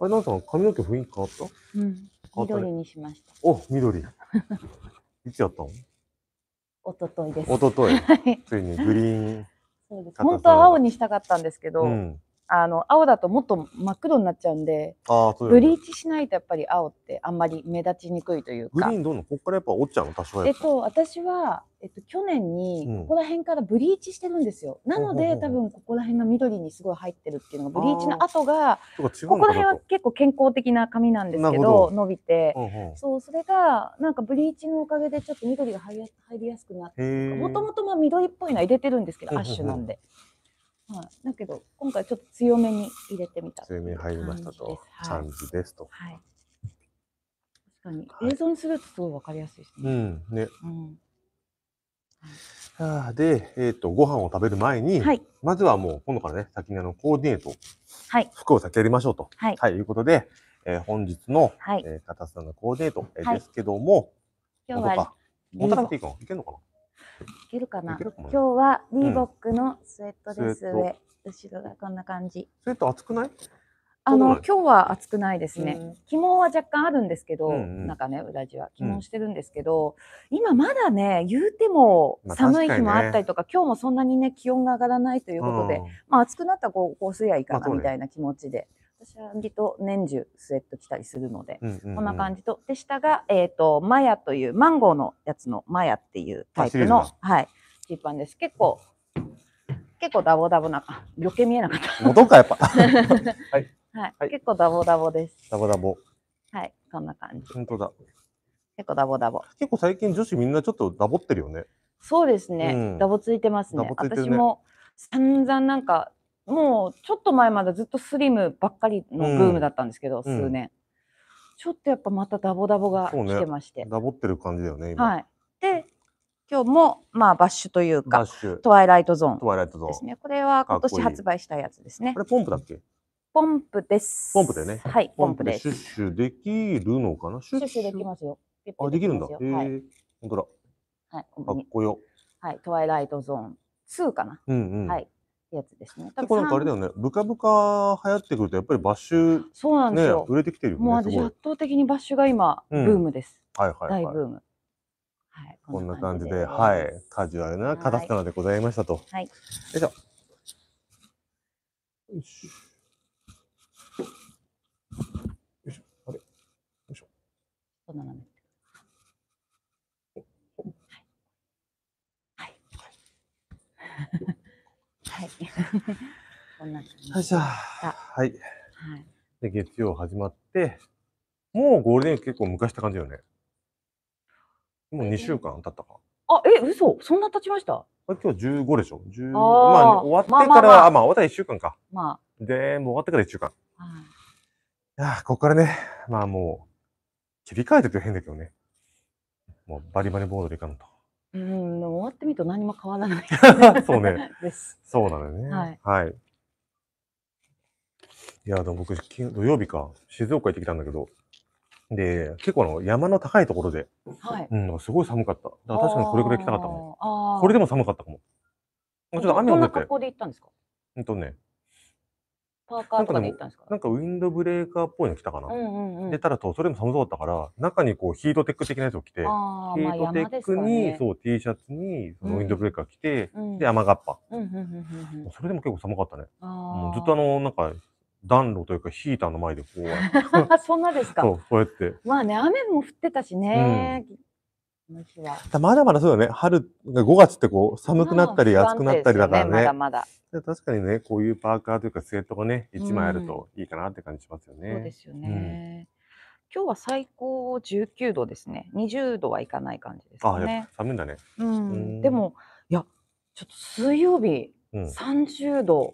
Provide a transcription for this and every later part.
あれ、なんさん、髪の毛雰囲気変わったうん。緑にしました。お、緑。いつやったの一昨日です。一昨日。ついにグリーン。そうです。本当は青にしたかったんですけど、うん、あの青だともっと真っ黒になっちゃうんでブリーチしないとやっぱり青ってあんまり目立ちにくいというかグリーンどうのここからやっぱ落ちちゃうの多少えっと私は、えっと、去年にここら辺からブリーチしてるんですよ、うん、なので多分ここら辺が緑にすごい入ってるっていうのがブリーチの後がここら辺は結構健康的な髪なんですけど伸びて、うんうん、そうそれがなんかブリーチのおかげでちょっと緑が入りやすくなってもともと緑っぽいのは入れてるんですけどアッシュなんで。うんうんはい、だけど今回ちょっと強めに入れてみた強めに入りましたと感じですと、はい、確かに映像にするとすごい分かりやすいですね、はい、うんね、うんはあ、で、えーと、ご飯を食べる前に、はい、まずはもう今度からね先にあのコーディネート、はい、服を先やりましょうと、はい、はい、いうことで、えー、本日の、はいえー、片須さんのコーディネート、えー、ですけども今日は持たなくていいかないけるのかないけるかな今日はリーボックのスウェットです、うん、上後ろがこんな感じスウェット暑くないあの今日は暑くないですね、うん、起毛は若干あるんですけど、うんうん、なんかね裏地は起毛してるんですけど、うん、今まだね言うても寒い日もあったりとかまあかね、今日もそんなにね気温が上がらないということで、まあ、暑くなったらこうこうすりゃいいかなみたいな気持ちで。まあ私は割と年中スウェット着たりするので、うんうんうん、こんな感じと。で、下が、えっ、ー、と、マヤという、マンゴーのやつのマヤっていうタイプの、はい、ジーパンです。結構、結構ダボダボな、余計見えなかった。元か、やっぱ。はい、はい。はい。結構ダボダボです。ダボダボ。はい、こんな感じ。本当だ。結構ダボダボ。結構最近女子みんなちょっとダボってるよね。そうですね。うん、ダボついてますね。ね私も散々なんかもうちょっと前までずっとスリムばっかりのブームだったんですけど、うん数年。ちょっとやっぱまたダボダボがそ来てまして。ダボってる感じだよね、今。はい。で、今日もまあバッシュというかバッ、シュ、トワイライトゾーントワイライトゾーンですね。これは今年発売したやつですねこ。れポンプだっけポンプです。ポンプでねはい、ポンプです。シュッシュできるのかなシュッシュできますよ。あ、できるんだ。へえ、はい。本当だ。はい、ここかっこよ。はい、トワイライトゾーン2かな。うんうん。はい。やつですね。結構なんかあれだよね、ブカブカ流行ってくると、やっぱりバッシュ、そうなんですよ、ね、売れてきてるよね。もう私、圧倒的にバッシュが今、うん、ブームです。はいはい、はい、大ブーム。はい、こんな感じで、はい、カジュアルなカタカナでございましたと。はい。よいしょ。よし。よいしょ。あれ。よいしょ。こんな斜め。はい。はいはい。こんな感じ。よはい。はい。で、月曜始まって、もうゴールデン結構昔って感じよね。もう2週間経ったか。あ、え、嘘、そんな経ちました。あ今日15でしょ ?15。まあ終わってから、まあまあ終わったら1週間か。まあ。で、もう終わってから1週間。あ。いやここからね、まあもう、切り替えてと変だけどね。もうバリバリボードでいかんと。うん、終わってみると何も変わらない そうね。です。そうなのね、はい。はい。いや、でも僕、土曜日か、静岡行ってきたんだけど、で、結構の、山の高いところで、はい。うん、すごい寒かった。だから確かにこれくらい来たかったああ。これでも寒かったかも。ちょっと雨降って。どんな格好で行ったんですかうんとね、パーカーとかで行ったんですかなんかウィンドブレーカーっぽいの着たかな。で、ただと、それも寒そうだったから、中にこうヒートテック的なやつを着て、ヒートテックに、そう、T シャツに、そのウィンドブレーカー着て、で、雨がっぱ。それでも結構寒かったね。もうずっとあの、なんか、暖炉というかヒーターの前でこう。そんなですかそう、こうやって。まあね、雨も降ってたしね。まだまだそうだね。春、5月ってこう、寒くなったり暑くなったりだからね。まだまだ。で確かにね、こういうパーカーというかスウェットがね、一枚あるといいかなって感じしますよね。そうですよね。今日は最高十九度ですね。二十度はいかない感じですね。あ、やっぱ寒いんだね。うん。でも、いや、ちょっと水曜日三十度、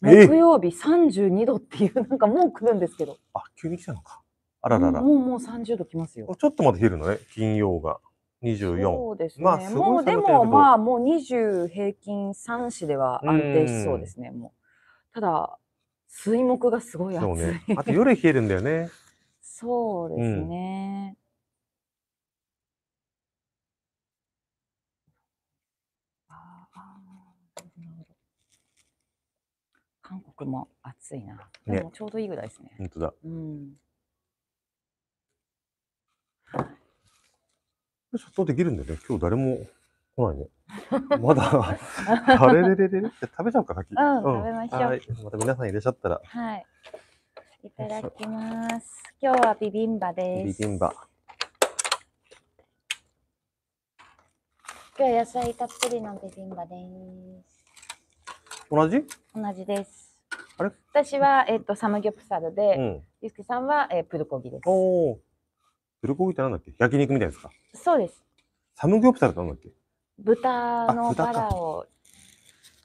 木曜日32度っていう、なんかもう来るんですけど。あ、急に来たのか。あららら。もうもう30度来ますよ。ちょっとまで冷えるのね、金曜が。24そうですね、まもうでもまあもう20平均3市では安定しそうですねもうただ水木がすごい暑い、ね、あと夜冷えるんだよね そうですね、うん、あ韓国も暑いな。でもちょうどいいぐらいですね。ね本当だ。うん。殺到できるんだよね。今日誰も来ないね。まだ、あれれれれれって食べちゃうか、っ先。うん、食べましょう。はい。また皆さんいらっしゃったら。はい。いただきます。今日はビビンバです。ビビンバ。今日は野菜たっぷりのビビンバです。同じ同じです。あれ私は、えっ、ー、と、サムギョプサルで、ユースケさんは、えー、プルコギです。おー。プルコギってなんだっけ焼肉みたいですかそうです。サムギョプサルってなんだっけ豚のバラを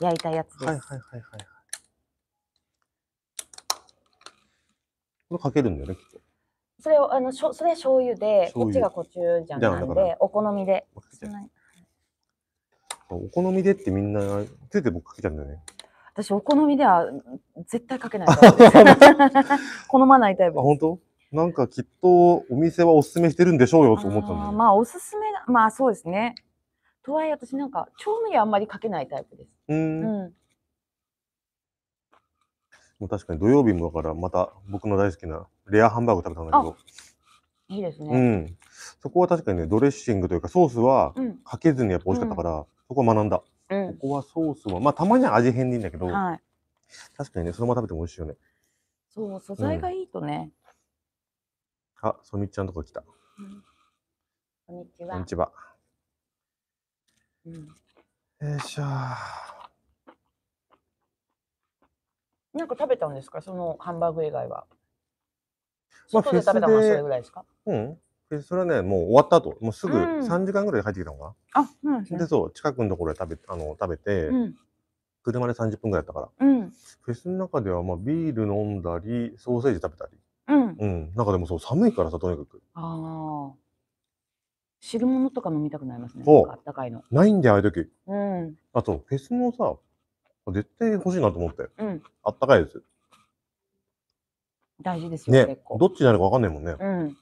焼いたやつです。はいはいはいはい。これかけるんだよね、きっと。それを、あの、しょそれ醤油で、こっちがコチュジャンなんで、お好みで。お好みでってみんな、ついて僕かけちゃうんだよね。私、お好みでは絶対かけない 好まないタイプ。あ、本当なんかきっとお店はおすすめしてるんでしょうよと思ったまあおすすめ、まあそうですね。とはいえ私なんか調味料あんまりかけないタイプです。うんうん。確かに土曜日もだからまた僕の大好きなレアハンバーグ食べたんだけど。いいですね。うん。そこは確かにね、ドレッシングというかソースはかけずにやっぱ美味しかったから、うん、そこは学んだ。うん、ここはソースは、まあたまには味変でいいんだけど、はい、確かにね、そのまま食べても美味しいよね。そう、素材がいいとね、あ、ソミちゃんのとこ来た。うん、こんにちは。こんにちは。うん、よいしょ。なんか食べたんですか、そのハンバーグ以外は。まあ、外で食べたのはそれぐらいですか。うん。それはね、もう終わった後、もうすぐ3時間ぐらい入ってきたのかな。うん、あ、うんで、そう、近くのところで食べ、あの、食べて、うん、車で30分ぐらいだったから、うん、フェスの中では、まあ、ビール飲んだり、ソーセージ食べたり。うん。うん、なんかでもそう寒いからさとにかく。ああ。汁物とか飲みたくなりますね。そう。あったかいの。ないんで、ああいう時。うん。あと、フェスのさ、絶対欲しいなと思って。うん。あったかいです。大事ですよね。結構どっちになるかわかんないもんね。うん。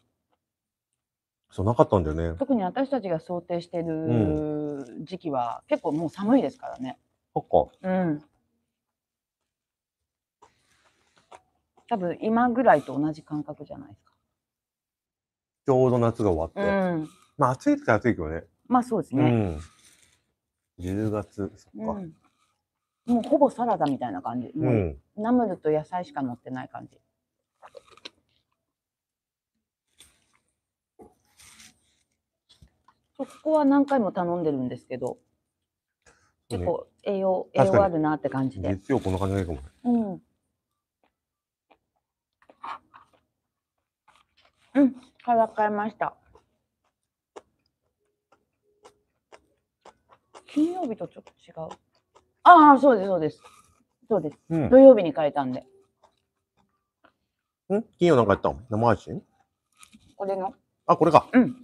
そう、なかったんだよね。特に私たちが想定してる時期は、結構もう寒いですからね。そっか。うん。多分今ぐらいと同じ感覚じゃないですか。ちょうど夏が終わって。うん、まあ暑いって暑いけどね。まあそうですね。うん、10月、そっか、うん、もうほぼサラダみたいな感じ。もうナムルと野菜しか乗ってない感じ。そこは何回も頼んでるんですけど、結構栄養、栄養あるなって感じで。月曜こんな感じないかもね。うん。はい、わかりました。金曜日とちょっと違う。ああ、そうです、そうです。そうです、うん。土曜日に変えたんで。ん金曜なんかやったの生配信これの。あ、これか。うん。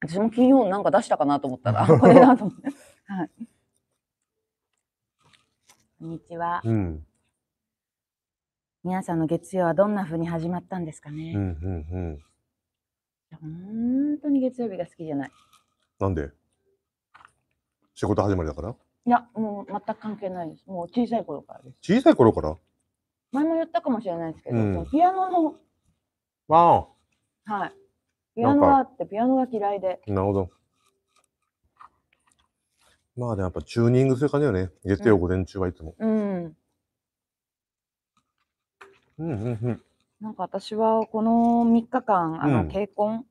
私も金曜なんか出したかなと思ったら、これだと思って。はい。こんにちは。うん。皆さんの月曜はどんなふうに始まったんですかね。うんうんうん。ほんとに月曜日が好きじゃない。なんで仕事始まりだからいや、もう全く関係ないです。もう小さい頃からです。小さい頃から前も言ったかもしれないですけど、うん、ピアノの。わあ。はい。ピアノがあって、ピアノが嫌いで。なるほど。まあね、やっぱチューニングする感じだよね。月曜午前中はいつも。うん。うんうんうん。なんか私はこの3日間、あの、ケイコん。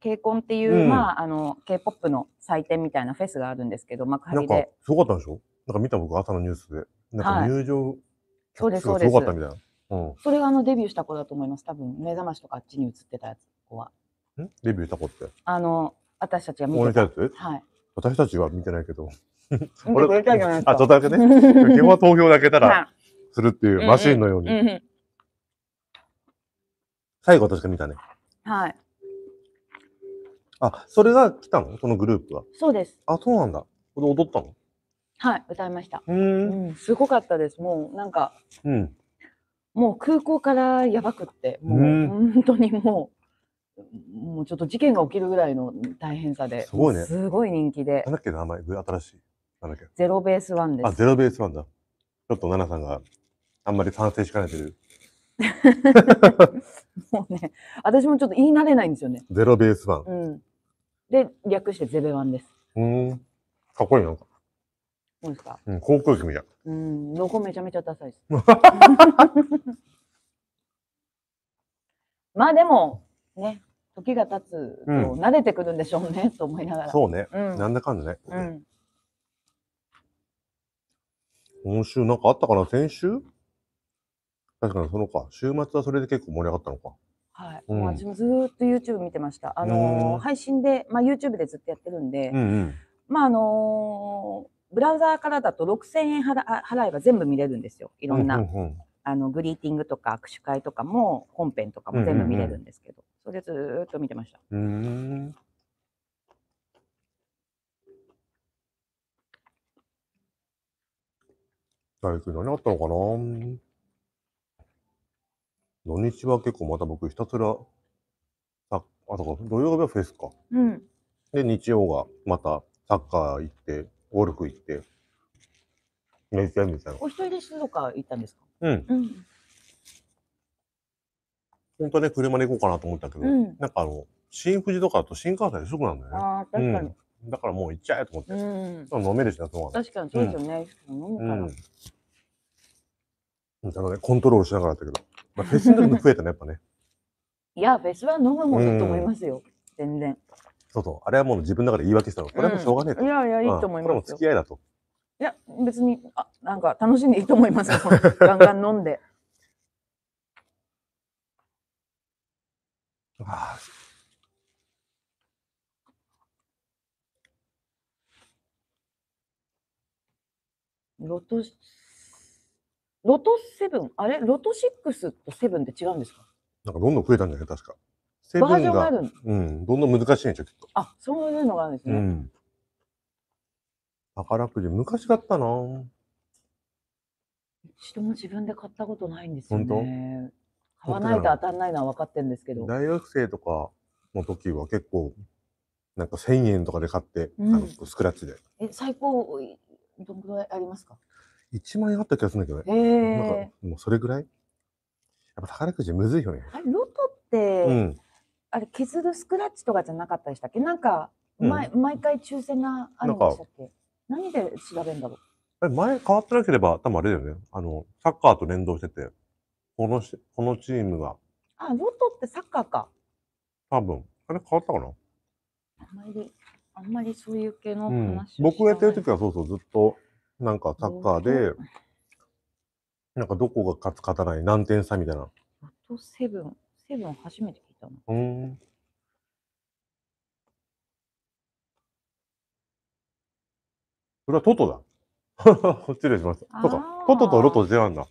ケイコンっていう、うんまあ、あの、K-POP の祭典みたいなフェスがあるんですけど、幕なんかす、ごかったんでしょなんか見た僕、朝のニュースで。なんか入場、そうです、そうすです。ごかったみたいな。うそれがあのデビューした子だと思います。多分、目覚ましとかあっちに映ってたやつ、子は。んんデビューした子って。あの、私たちが見俺てたた。はい。私たちは見てないけど。俺、ないあ、ちょっとだけね。基本は投票だけたら、するっていうマシンのように。うんうん最後確か見たね。はい。あ、それが来たのそのグループは。そうです。あ、そうなんだ。これ踊ったのはい、歌いました。うんうん、すごかったです。もうなんか、うん、もう空港からやばくって、もう本当にもう、もうちょっと事件が起きるぐらいの大変さで、すごいね。すごい人気で。なんだっけ名前、新しい。なんだっけ。ゼロベースワンです。あ、ゼロベースワンだ。ちょっと奈々さんがあんまり賛成しかねてる もうね、私もちょっと言い慣れないんですよね。ゼロベースワン。うん。で、略してゼベワンです。うん。かっこいいな。そうですか。うん、航空機みたい。うん、ロゴめちゃめちゃダサいです。まあでも、ね、時が経つと慣れてくるんでしょうね、うん、と思いながら。そうね、うん、なんだかんだね。うん。今週なんかあったかな先週確かにそのか週末はそれで結構盛り上がったのかはい、うん、私もずっと YouTube 見てましたあのー、配信で、まあ、YouTube でずっとやってるんで、うんうん、まああのー、ブラウザーからだと6000円払えば全部見れるんですよいろんな、うんうんうん、あのグリーティングとか握手会とかも本編とかも全部見れるんですけど、うんうんうん、それでずっと見てましたうん大工何あったのかな土日は結構また僕ひたすら、あ、あと土曜日はフェスか。うん。で、日曜がまたサッカー行って、ゴルフ行って、めっちゃみたいな。お一人で静岡行ったんですかうん。うん。本当はね、車で行こうかなと思ったけど、うん、なんかあの、新富士とかだと新幹線ですぐなんだよね。ああ、確かに、うん、だからもう行っちゃえと思って。うん、飲めるしな、そう確かに、そうですよね。うん、飲むから。うん。ちゃね、コントロールしながらだったけど。まあ、フェスになの増えたね、やっぱね。いや、フェスは飲むものだと思いますよ。全然。そうそう。あれはもう自分の中で言い訳したの。これはもうしょうがねえと。いやいや、いいと思いますこれも付き合いだと。いや、別に、あ、なんか楽しんでいいと思います。ガンガン飲んで。ああ。ロトロトセブン、あれ、ロトシックスとセブンって違うんですかなんかどんどん増えたんじゃない確か。セブバージョンがあるのうん、どんどん難しいんでしょ、きっと。あ、そういうのがあるんですうね。ん。宝くじ、昔買ったなぁ一度も自分で買ったことないんですよね。買わないと当たんないのは分かってるんですけど。大学生とかの時は結構、なんか1000円とかで買って、うんあのスクラッチで。え、最高、どんぐらいありますか1万円あった気がするんだけどね。なんか、もうそれぐらいやっぱ宝くじむずいよね。あれ、ロトって、うん、あれ、削るスクラッチとかじゃなかったでしたっけなんか、毎、うん、毎回抽選があるんでしたっけ何で調べるんだろうあれ、前変わってなければ、多分あれだよね。あの、サッカーと連動してて、このし、このチームが。あ、ロトってサッカーか。多分。あれ変わったかなあんまり、あんまりそういう系の話、うん、僕がやってる時はそうそう、ずっと、なんかサッカーで、なんかどこが勝つ勝たない何点差みたいな。あとセブン。セブン初めて聞いたの。うん。それはトトだ。失礼しました。か。トトとロト違うんだ。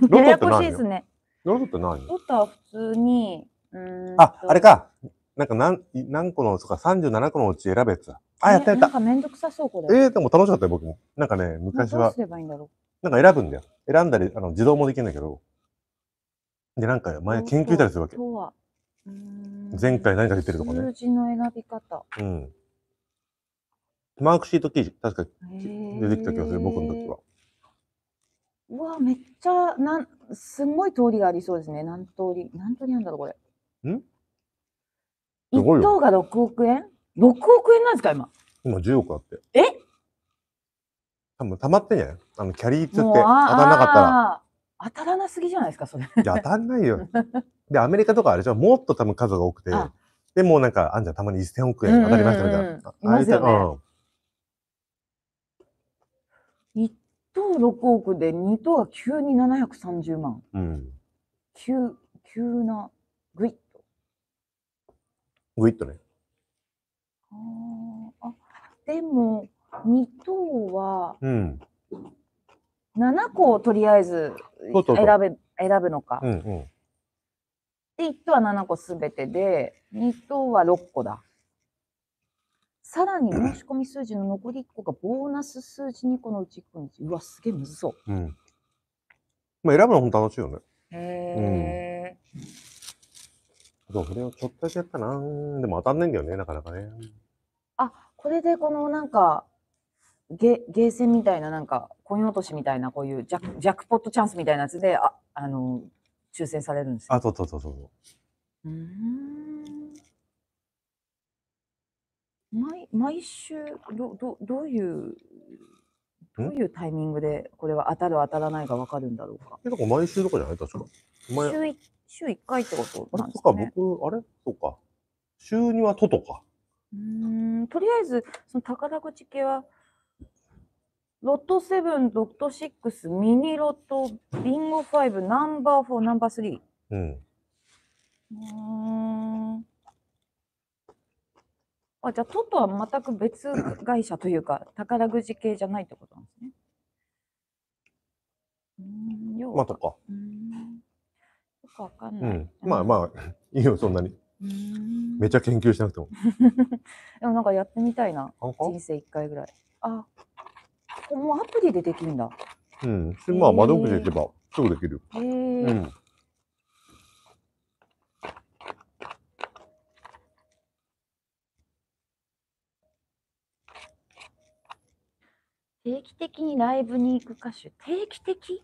ロトって何やや、ね、ロトって何ロトは普通に、うん。あ、あれか。なんか何、何個の、そうか、37個のうち選べつだ。あ、やったやった。なんかめんどくさそう、これ。ええー、でも楽しかったよ、僕も。なんかね、昔どうはす、ればいいんだろなんか選ぶんだよ。選んだり、あの、自動もできるんだけど。で、なんか、前研究いたりするわけ。今日は。前回何か出てるとかね。数字の選び方。うん。マークシート記事、確か出出てきた気がする、僕の時は。。うわ、めっちゃ、なん、すんごい通りがありそうですね。何通り、何通りなんだろう、これ。んす一等が6億円6億円なんですか、今。今10億あって。え多分たまってんじゃないあの、キャリーつって当たらなかったら。当たらなすぎじゃないですか、それ。いや、当たんないよ。で、アメリカとかあれじゃもっと多分数が多くて、で、もなんか、あんじゃん、たまに1000億円当たりましたみたいな。うんうん、あいた、ね、うん。1等6億で、2等は急に730万。うん。急、急な、ぐいっと。ぐいっとね。あでも2等は、7個をとりあえず選べ選ぶのか。うんうん、で1等は7個すべてで2等は6個だ。さらに 申し込み数字の残り1個がボーナス数字2個のうち1個にうわすげえむずそう。うんまあ、選ぶの本当楽しいよね。へえ、うんそう、これをちょっとだけやったな。でも当たんないんだよね、なかなかね。あ、これでこのなんか、ゲゲーセンみたいな、なんか、コイン落としみたいな、こういうジャックジャックポットチャンスみたいなやつで、あ、あの、抽選されるんですよ。あ、そうそうそうそう。うん。毎毎週どどどういうどういうタイミングでこれは当たる当たらないが分かるんだろうか。え、だか毎週とかじゃない確か。週週1回ってことなんですか、ね、僕、あれそうか。週2はトとか。うん、とりあえず、その宝くじ系は、ロット7、ロット6、ミニロット、ビンゴ5、ナンバー4、ナンバー3。うん。うんあじゃあ、トトは全く別会社というか、宝くじ系じゃないってことなんですね。うん、よまあ、とか。うんかわかんない、うん、まあまあいいよそんなにめちゃ研究しなくても でもなんかやってみたいな人生1回ぐらいあもうアプリでできるんだうんでまあ窓口で行けばすぐできるへえー、うん定期的にライブに行く歌手定期的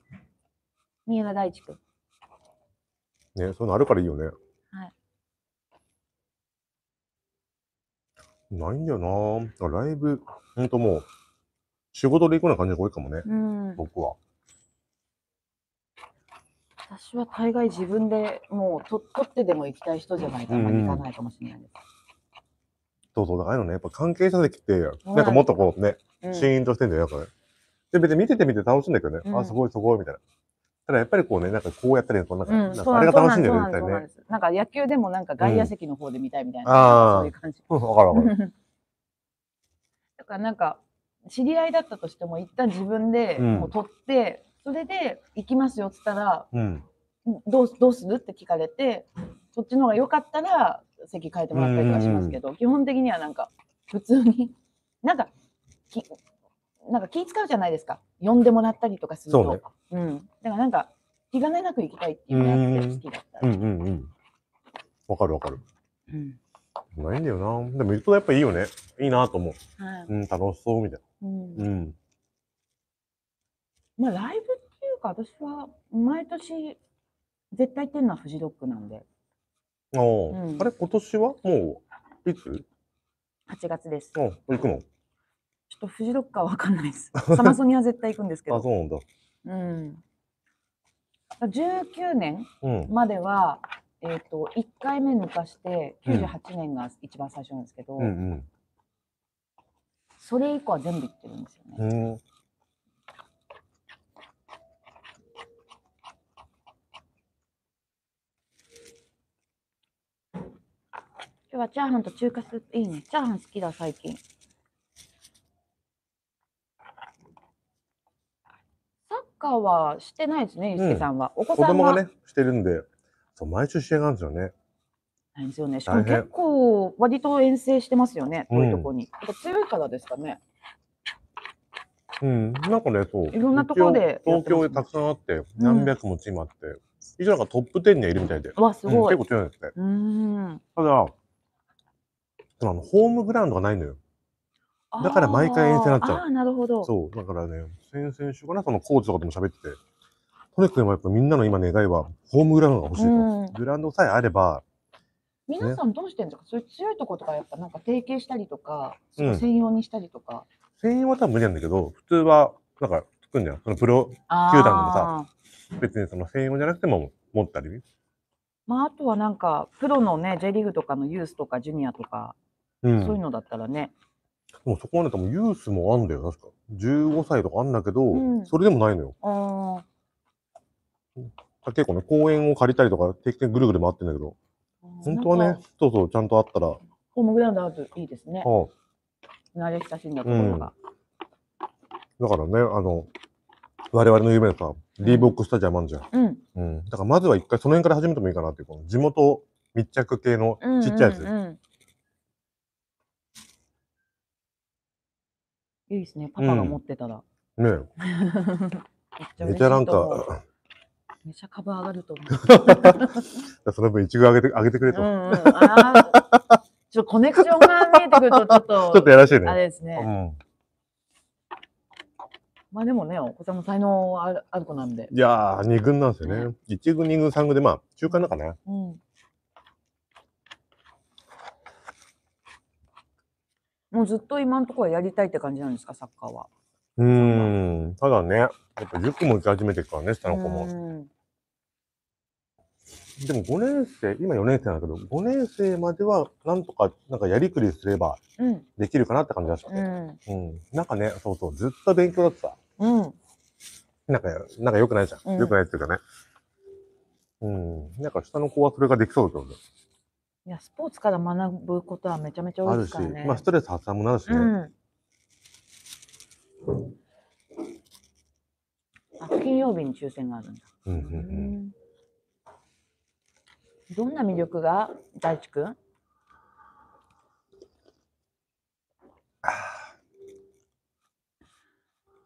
三浦大知君ね、そういうのあるからいいよね。はい。ないんだよなライブ、ほんともう、仕事で行くような感じが多いかもね、うん、僕は。私は大概自分でもうと取ってでも行きたい人じゃないとあんまり行かないかもしれないです。そうそう、だからいのね、やっぱ関係者席って、なんかもっとこうね、シーンとしてんだよ、やっぱね。で、別に見てて見て楽しいんだけどね、うん、あ、すごいすごいみたいな。ただやっぱりこうね、なんかこうやったり、こなんか、うん、なんかあれが楽しいんだよね、絶対ね。なんか野球でもなんか外野席の方で見たいみたいな、うん、そういう感じ。わ、うん、かるわかる。だからなんか、知り合いだったとしても、一旦自分でもう取って、それで行きますよっつったら、どうどうするって聞かれて、そっちの方が良かったら席変えてもらったりとかしますけど、基本的にはなんか、普通に、なんか、きなんか気使うじゃないですか。呼んでもらったりとかすると。うね、うん。だからなんか、気兼ねなく行きたいっていうのがって、好きだった。うんうんうん。わかるわかる。うん。ないんだよな。でも、行くとやっぱいいよね。いいなと思う。はい、うん、楽しそうみたいな。うん。うん、まあ、ライブっていうか、私は毎年絶対行ってるのはフジロックなんで。ああ、うん、あれ、今年はもう、いつ ?8 月です。ん、行くのちょっとフジロッカーわかんないです。サマソニは絶対行くんですけど。あ、そうなんだ。うん。19年までは、うん、えっ、ー、と、1回目抜かして、98年が一番最初なんですけど、うんうんうん、それ以降は全部行ってるんですよね。今日はチャーハンと中華スープいいね。チャーハン好きだ、最近。かはしてないですね、ゆすけさんは。お子さん供がね、してるんで、そう毎週試合があるんですよね。なんですよね。しかも結構割と遠征してますよね、こういうとこに。やっ強いからですかね。うん、なんかね、そう。いろんなところで一東京でたくさんあって、何百もチームあって、一応なんかトップ10にはいるみたいで、わ、すごい。結構強いですね。うん。ただ、そのあのホームグラウンドがないのよ。だから毎回遠征になっちゃうああなるほど。そう、だからね、先々週かな、そのコーチとかとも喋ってて、とにかくやっぱみんなの今願いは、ホームグラウンドが欲しいと、うんグラウンドさえあれば、皆さんどうしてるんですか、そういう強いところとか、やっぱなんか提携したりとか、うん専用にしたりとか。専用は多分無理なんだけど、普通は、なんか、作るんじゃそのプロ、球団でもさ別にその専用じゃなくても持ったり。まあ、あとはなんか、プロのね、J リーグとかのユースとかジュニアとか、うん。そういうのだったらね、もうそこはね、多分ユースもあんだよ、確か。15歳とかあんだけど、うん、それでもないのよ。結構ね、公園を借りたりとか、定期的にぐるぐる回ってんだけど、本当はね、そうそう、ちゃんとあったら。ホームグラウンドアウトいいですね。はあ、慣れ親しんだところが、うん、だからね、あの、我々の夢はさ、リーボックスタジアムあるじゃん。うん。うん、だからまずは一回その辺から始めてもいいかなっていう、この地元密着系のちっちゃいやつ。うんうんうんいいですね。パパが持ってたら。ねえ。めちゃなんか。めちゃ株上がると思う。その分、いちご上げて、上げてくれと。うんうん、ちょっとコネクションが見えてくると、ちょっと。ちょっとやらしいね。あれですね。まあでもね、お子さんも才能あるある子なんで。いやー、2軍なんですよね。一軍、二軍、三軍で、まあ、中間だかな。うん。もうずっと今のところはやりたいって感じなんですか、サッカーは。うん、ただね、やっぱ塾も行き始めてるからね、下の子も。でも5年生、今4年生なんだけど、5年生まではなんとか、なんかやりくりすればできるかなって感じだったね、うん、うん、なんかね、そうそう、ずっと勉強だってさ。うん。なんか、なんか良くないじゃん。良、うん、くないっていうかね。うん。なんか下の子はそれができそうだと思う。いや、スポーツから学ぶことはめちゃめちゃ多いあでるすしからね。、まあ、ストレス発散もなるしね。うん。あ、金曜日に抽選があるんだ。うんうんうんどんな魅力が大地くん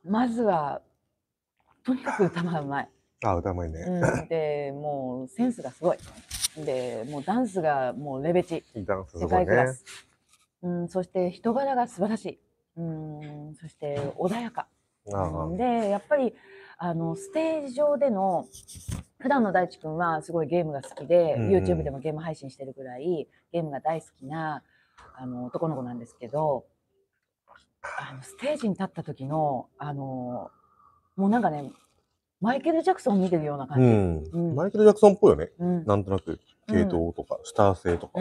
まずはとにかく歌がうまい、あ、歌うまいね。うん、でもうセンスがすごいで、もうダンスがもうレベチ。ダンスすごいね。うん、そして人柄が素晴らしい。うん、そして穏やか。で、やっぱり、あの、ステージ上での、普段の大地君はすごいゲームが好きで、うん、YouTube でもゲーム配信してるぐらい、ゲームが大好きな、あの、男の子なんですけど、あの、ステージに立った時の、あの、もうなんかね、マイケル・ジャクソン見てるような感じ。うん。マイケル・ジャクソンっぽいよね。うん、なんとなく、系統とか、スター性とか。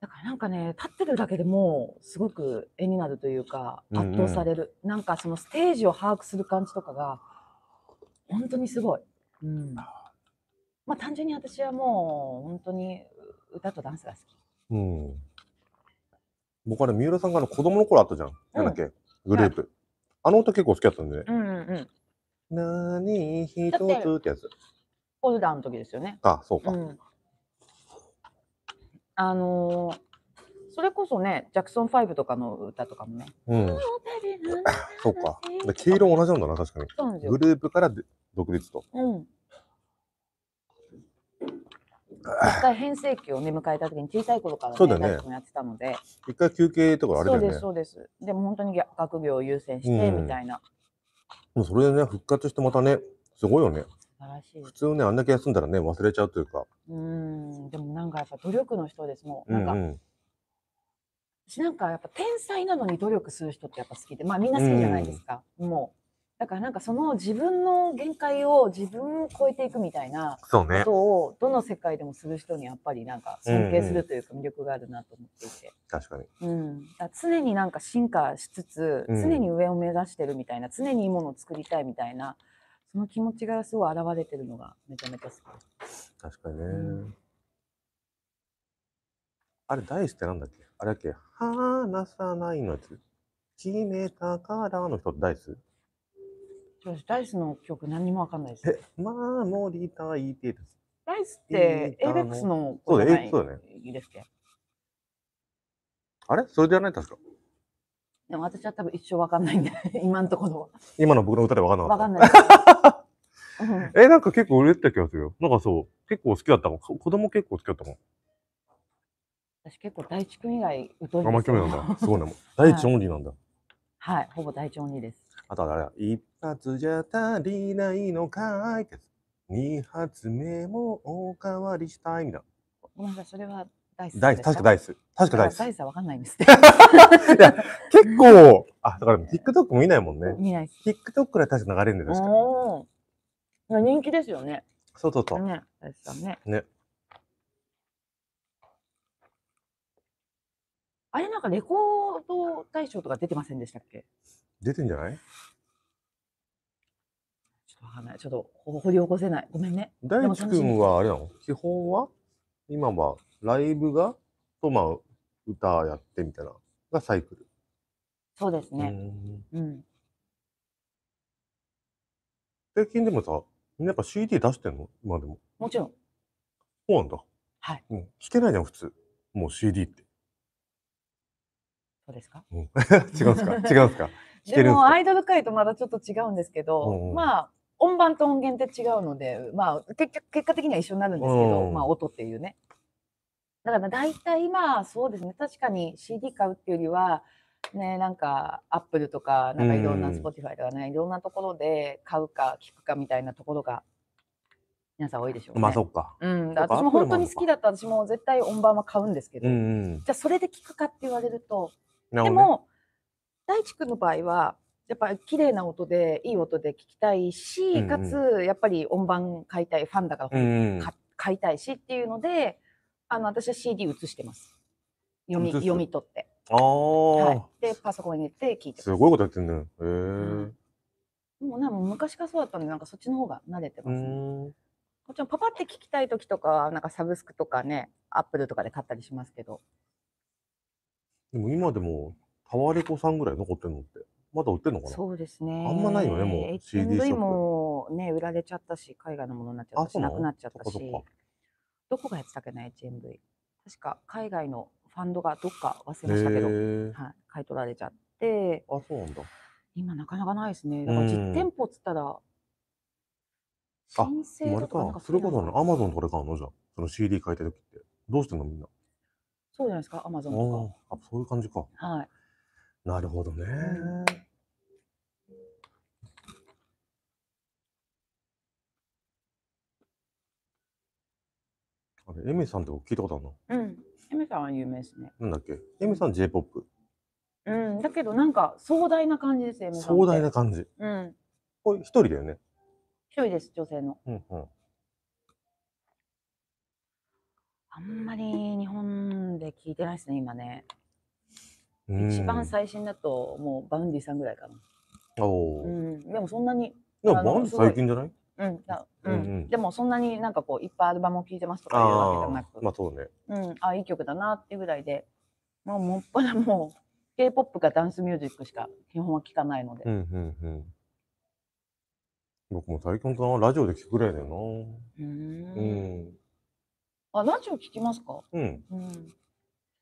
だからなんかね立ってるだけでもすごく絵になるというか圧倒される、うんうん、なんかそのステージを把握する感じとかが本当にすごい、うん、まあ単純に私はもう本当に歌とダンスが好き、うん、僕はね三浦さんがあの子供の頃あったじゃん、うん、なんだっけグループ、はい、あの歌結構好きだったんでね、うんうんうん、何一つってやつ。オルダーの時ですよね。あ、そうか。うん、あのー、それこそね、ジャクソン5とかの歌とかもね。うん。そうか。黄色同じなんだな、確かに。グループから独立と。うん。一回編成期をね迎えた時に小さい頃からねそうだねもやってたので一回休憩とかあれだよねそうですそうですでも本当に学業を優先してみたいな、もうそれでね、復活してまたね、すごいよね。素晴らしい。普通ね、あんだけ休んだらね、忘れちゃうというか。うん、でもなんかやっぱ努力の人です、もう。なんか、うんうん私なんかやっぱ天才なのに努力する人ってやっぱ好きで、まあみんな好きじゃないですか。うん、もだからなんかその自分の限界を自分を超えていくみたいなことをどの世界でもする人にやっぱりなんか尊敬するというか魅力があるなと思っていて、確かに、うん、だ常になんか進化しつつ常に上を目指してるみたいな、うん、常にいいものを作りたいみたいなその気持ちがすごい表れてるのがめちゃめちゃ好き確かにね、うん、あれダイスってなんだっけあれだっけ「話さないのやつ決めたから」の人ダイス私ダイスの曲何にもわかんないです。まあ、モリタイテです。ダイスって、エイベックスのことじゃいそうだね。ですけあれそれじゃない確か。でも私は多分一生わかんないんで、今のところは。今の僕の歌でわかんなかった。わかんない。え、なんか結構売れてた気がするよ。なんかそう、結構好きだったもん。子供結構好きだったもん。私結構大地君以外疎いんですよ。あんま興味なんだ。そうね。大地オンリーなんだ。はい、ほぼ大地オンリーです。あとはあれ、イー発じゃ足りないのかい二発目もおかわりしたいみたいごめんなさい、それはダイスでしょ。な。ダイス、確かダイス。確かダイス。ダイスはわかんないんですって。いや、結構、あ、だから TikTok もいないもんね。見ないです。TikTok くらい確か流れるんで、すかに。お人気ですよね。そうそうそう。ね、大地さんね。ね。あれなんかレコード大賞とか出てませんでしたっけ？出てんじゃないとわかんない。ちょっと掘り起こせない。ごめんね。大地君はあれやん。基本は今はライブがとまあ歌やってみたいながサイクル。そうですね。うん。最近でもさ、みんなやっぱ CD 出してんの今でも。もちろん。そうなんだ。はい。うん。聞けないじゃん、普通。もう CD って。そうですか、うん、違うんですか違うんですか でもアイドル界とまだちょっと違うんですけど、うんうん、まあ音盤と音源って違うので、まあ、結結果的には一緒になるんですけど、うんまあ、音っていうね。だから大体まあそうですね確かに CD 買うっていうよりはねなんかアップルとかなんかいろんな Spotify とかね、いろんなところで買うか聞くかみたいなところが皆さん多いでしょうね。まあそっか。うん、だから私も本当に好きだった私も絶対音盤は買うんですけど、うんじゃあそれで聞くかって言われると、ねでも大地君の場合はやっぱ綺麗な音でいい音で聞きたいし、うんかつやっぱり音盤買いたいファンだから、うん買いたいしっていうのであの私は CD 写してます読み読み取ってあ、はい、でパソコンに入れて聞いてすごいことやってんねよへえ、うん、もうなん昔からそうだったんでなんかそっちの方が慣れてますねもちろんパパって聞きたい時とかなんかサブスクとかねアップルとかで買ったりしますけどでも今でもタワレコさんぐらい残ってんのってまだ売ってんのかなそうですね。あんまないよね、もう CD ショップ。もね、売られちゃったし、海外のものになっちゃったし、なくなっちゃったし。どこがやってたっけな、HMV。確か海外のファンドがどっか忘れましたけど、はい、買い取られちゃって。あ、そうなんだ。今なかなかないですね。だから実店舗っつったら、申請とかなんかそれこそアマゾンとかで買うのじゃその CD 買いたい時って。どうしてんのみんな。そうじゃないですか、アマゾンとか。あ、そういう感じか。はい。なるほどね。あれ、エミさんって聞いたことあるのうん。エミさんは有名ですね。なんだっけエミさん J-POP。うん。だけどなんか壮大な感じです、エミさん壮大な感じ。うん。これ一人だよね。一人です、女性の。うんうん。あんまり日本で聞いてないですね、今ね。一番最新だともうバウンディさんぐらいかな。おうん。でもそんなに。でも、バウンディ最近じゃないうんうん、でもそんなになんかこういっぱいアルバムを聴いてますとかいうわけでもなくまあそうね、うん、あいい曲だなっていうぐらいで、まあ、もっぱらもう k p o p かダンスミュージックしか基本は聴かないので、うんうんうん、僕も大根さんはラジオで聴くぐらいだよなうんあラジオ聴きますかうん、うん、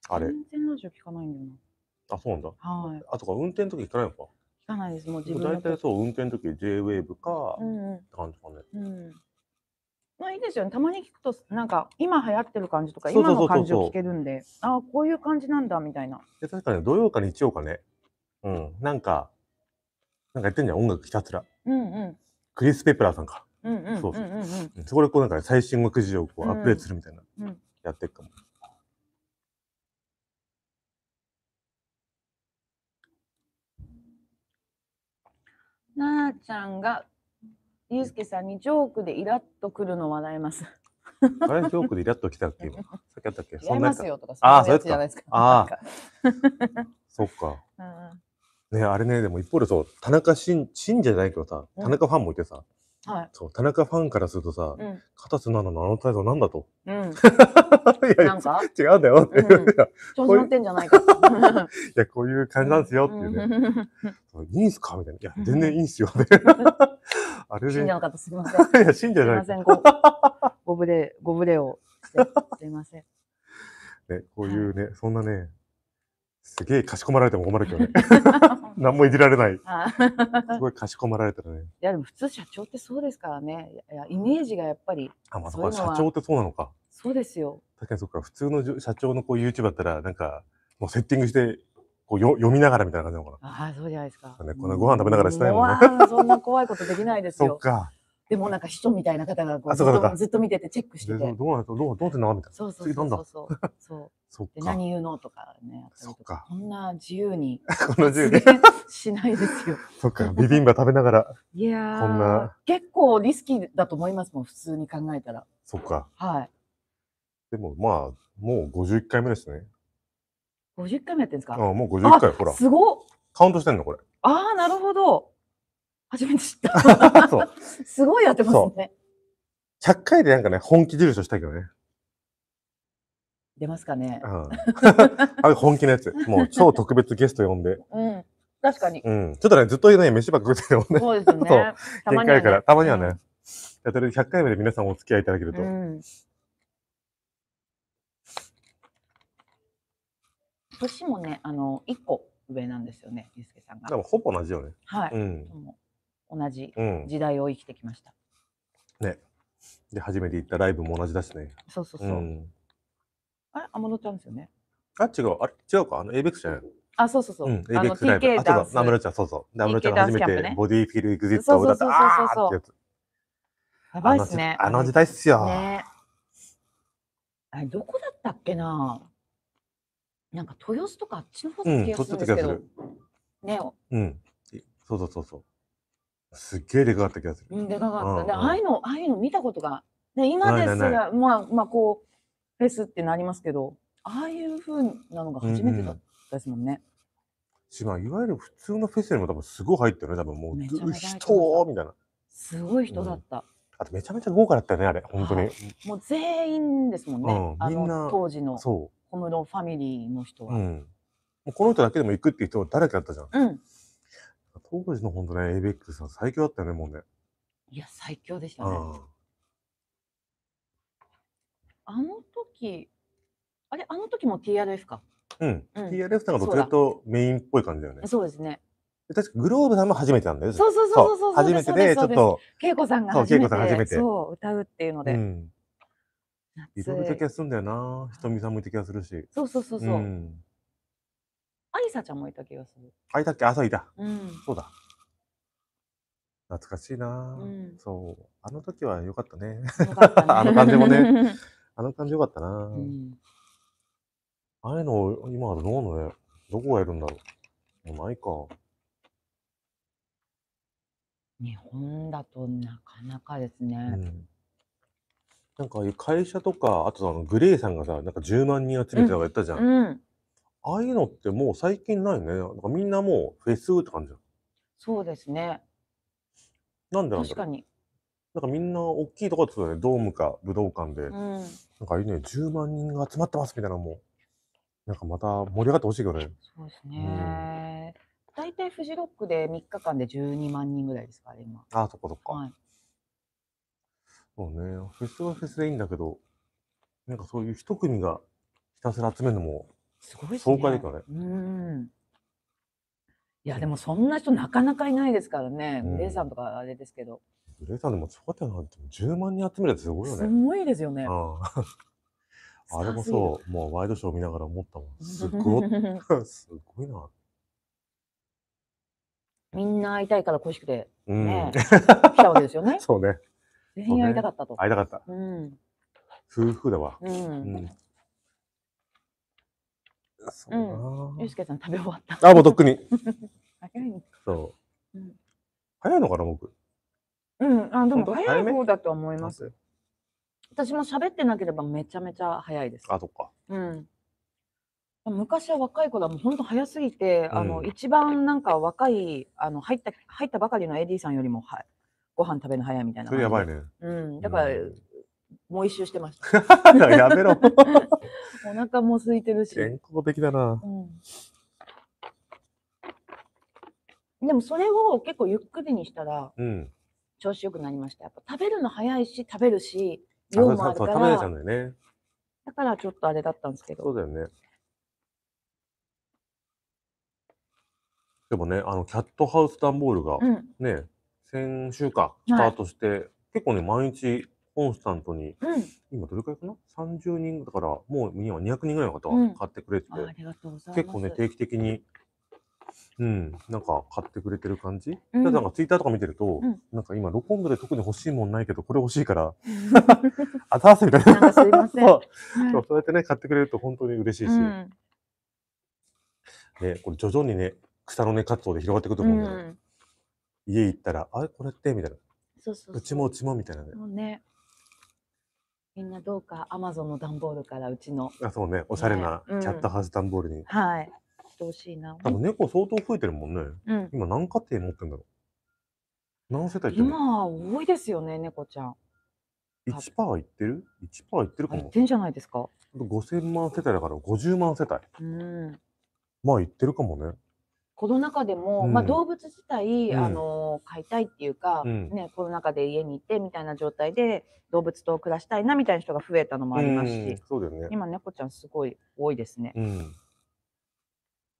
あれ全然ラジオ聴かないんだよなあそうなんだはいあとか運転の時聞かないのかかないです。もう自分大体そう、運転の時 J-Wave か、うんうん、って感じかね。うんまあいいですよね。たまに聞くと、なんか今流行ってる感じとか、そうそうそうそう今の感じを聞けるんで、ああ、こういう感じなんだみたいな。で確かに土曜か日曜かね、うん、なんか、なんか言ってんじゃん、音楽ひたすら。うんうん。クリス・ペプラーさんか。うんうん。そうそう。そこでこうなんか最新のくじをこうアップデートするみたいな、うん、やっていくかも。なあちゃんがゆうすけさんにジョークでイラッとくるの笑えます。あれジョークでイラッときたっけ今。さっきあったっけそんなやつか。ああ、そうじゃないですか。ああ。そっか。ねあれね、でも一方でそう、田中信、信じゃないけどさ、田中ファンもいてさ、はい、そう田中ファンからするとさ、うん、片瀬奈々のあの態度なんだと。うん、いやなん違うんだよって。調子乗ってんじゃないか。いや、こういう感じなんですよっていうね。いいんすかみたいな。いや、全然いいんすよ。あれで。信者の方すみません。いや、信者じゃない。すみません。ご無礼、ご無礼をして。すみません。ね、こういうね、そんなね、すげえかしこまられても困るけどね。何もいじられない。すごいかしこまられたらね。いや、でも普通社長ってそうですからね。いやイメージがやっぱり。あ、まあ、社長ってそうなのか。そうですよ。確かにそうか。普通の社長のこう YouTube だったら、なんか、もうセッティングして、こうよ読みながらみたいな感じなのかな。ああ、そうじゃないですか。ね、こんなご飯食べながらしたいもんね。そんな怖いことできないですよ。そっか。でもなんか人みたいな方がこうずっと見ててチェックしてて。どうなんどうどうってなみたそうそうそうそう。そう そうで何言うのとかね、そったりとか。こんな自由に。こんな自由に。しないですよ。そっか、ビビンバ食べながら。いやこんな。結構リスキーだと思いますもん、普通に考えたら。そっか。はい。でもまあ、もう51回目ですね。50回目やってんですかああ、もう51回、ほら。すごっ。カウントしてんの、これ。ああ、なるほど。初めて知った。そう。すごいやってますね。100回でなんかね、本気印したけどね。出ますかね。うん、あれ本気のやつ。もう超特別ゲスト呼んで。うん。確かに。うん。ちょっとね、ずっとね、飯ばっか食ってるもんね。そうですね。たまには、ね、から、たまにはね。やってる100回目で皆さんお付き合いいただけると。うん。年もね、あの、1個上なんですよね、ゆうすけさんが。でもほぼ同じよね。はい。うん。同じ時代を生きてきました。うん、ね。で、初めて行ったライブも同じだしね。そうそうそう。うん、あれ、天野ちゃんですよね。あ、違う、あれ、違うか、あの、エイベックスじゃないあ、そうそうそう。うん、エイベックスライブ。あ、違う、ナムロちゃん、そうそう。ナムちゃん初めてボディフィルエグジットを歌った。あーってやつ。やばいっすね。あの時代っすよ。ね。あれ、どこだったっけななんか豊洲とかあっちの方だった気がするんですけど。ね、うん。そうそうそうそう。すっげえでかかった気がする。うん、でかかった。で、ああいうの、ああいうの見たことが。で、今ですが、まあ、まあ、こう、フェスってなりますけど、ああいうふうなのが初めてだったですもんね。し、うん、ま、いわゆる普通のフェスよりも多分すごい入ってよね、多分もう、人みたいな。すごい人だった。うん、あとめちゃめちゃ豪華だったよね、あれ、本当に。もう全員ですもんね、うん、あの当時の小室ファミリーの人は。うん、この人だけでも行くっていう人は誰かだったじゃん。うん当時の本当ね、ABEX さん最強だったよね、もうね。いや、最強でしたね。あの時、あれ、あの時も TRF か。うん。うん TRF さんがどちかといとメインっぽい感じだよね。そうですね。確かグローブさんも初めてなんだよね。そうそうそうそうそう初めてで、ちょっと、恵子さんが初め恵子さん初めてそう歌うっていうので、うん。いろいろ気がするんだよな。ひとみさんもいた気がするし。そうそうそうそう、うん。リサちゃんもいた気がする。あ、いたっけあ、そいた。うん。そうだ。懐かしいな、うん、そう。あの時は良かったね。たね あの感じもね。あの感じ良かったな、うん、ああいうの、今はどうのどこがいるんだろう。もうないか。日本だとなかなかですね。うん、なんか会社とか、あとあのグレイさんがさ、なんか10万人集めてたかやったじゃん。うん、ああいうのってもう最近ないね。なんかみんなもうフェスって感じだ。そうですね。なんでなんだ確かに。なんかみんな大きいところだとね、ドームか武道館で、うなんかあいね、10万人が集まってますみたいなもう、なんかまた盛り上がってほしいけどね。そうですね。大体フジロックで3日間で12万人ぐらいですか今。ああ、そっかそっか。はい。そうね。フェスはフェスでいいんだけど、なんかそういう一組がひたすら集めるのもすごいですね。爽快でうん。いや、でもそんな人なかなかいないですからね。グ、うん、レイさんとかあれですけど。グレイさんでもそうやってなんて10万人集めるってすごいよね。すごいですよね。あれもそう、もうワイドショー見ながら思ったもん。すごい、すごいな。みんな会いたいから恋しくて、ね、うん、来たわけですよね。そうね。全員会いたかったと。会いたかった。うん。夫婦だわ。うん。うんそうな、うん。ゆうすけさん食べ終わった。あ、もうとっくに。早いそう、うん。早いのかな、僕。うん、あ、でも早い方だと思います。私も喋ってなければめちゃめちゃ早いです。あ、そっか。うん。昔は若い子はもう本当早すぎて、うん、あの一番なんか若いあの入った入ったばかりのエディさんよりもはご飯食べるの早いみたいな。それやばいね。うん、だから、うん、もう一周してました。やめろ。お腹も空いてるし。健康的だな。うん、でもそれを結構ゆっくりにしたら、うん、調子よくなりました。やっぱ食べるの早いし、食べるし、量もあるから。だだね、だからちょっとあれだったんですけど。そうだよね。でもね、あのキャットハウスダンボールがね、うん、先週かスタートして、はい、結構ね毎日コンスタントに、うん、今どれくらいかな30人だからもう今200人ぐらいの方が買ってくれてて、結構ね定期的にうん、なんか買ってくれてる感じ、うん、なんかツイッターとか見てると、うん、なんか今ロコンドで特に欲しいもんないけどこれ欲しいから あたわせみたいなすいませんそう,、そうやってね買ってくれると本当に嬉しいし、うん、ね、これ徐々にね草の根活動で広がっていくと思うんだよ、うん、家行ったら「あれこれって?」みたいな「そうそううちもうちも」みたいなね。みんなどうかアマゾンの段ボールからうちのあそうねおしゃれなねキャットハウス段ボールに、はいしてほしいな多分猫相当増えてるもんねうん今何家庭持ってんだろう何世帯って今多いですよね猫ちゃん1パーいってる1パーいってるかあ言っもてんじゃないですか5000万世帯だから50万世帯うんまあいってるかもねコロナ禍でも、うん、まあ、動物自体、うん、あの飼いたいっていうか、うん、ね、コロナ禍で家にいてみたいな状態で動物と暮らしたいなみたいな人が増えたのもありますし、そうだよね、今猫ちゃんすごい多いですね。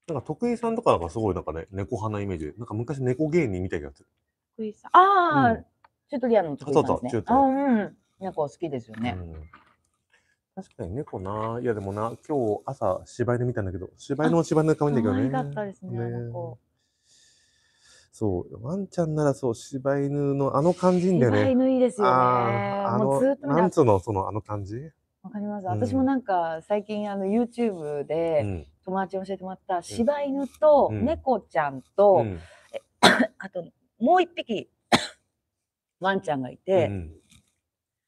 なんか徳井さんとかがすごいなんかね猫派なイメージでなんか昔猫芸人みたいなやつ。徳井さんああ、チュートリアの徳井さんあうん、猫好きですよね。確かに猫な。いやでもな、今日朝柴犬見たんだけど、柴犬の柴犬可愛いんだけどね。可愛かったですね、ね猫。そう、ワンちゃんならそう、柴犬のあの感じんだよね。柴犬いいですよね。あの、なんつうの、そのあの感じ。わかります。私もなんか、最近あの YouTube で友達に教えてもらった、柴犬と猫ちゃんと、あともう一匹 ワンちゃんがいて、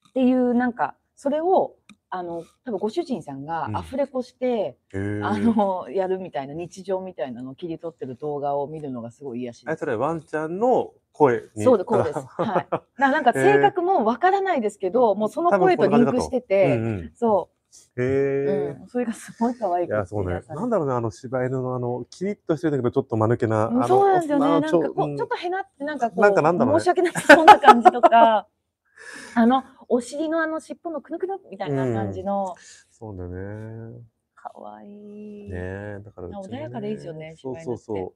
っていうなんかそれをあの多分ご主人さんがアフレコして、うん、あのやるみたいな日常みたいなのを切り取ってる動画を見るのがすごい癒しです。それワンちゃんの声そうで声です。はい。ななんか性格もわからないですけど、もうその声とリンクしてて、そう。へえ、うん、それがすごい可愛いいやそうねなんだろうねあの柴犬のあのキリッとしてるんだけどちょっと間抜けな、うん、そうなんですよねなんかこちょっとへなってなんかこうなんかなんだろう、ね、申し訳なさそうな感じとか あのお尻のあの尻尾のくぬくぬみたいな感じの、そうだねかわいいねだから穏やかでいいですよねそうそうそ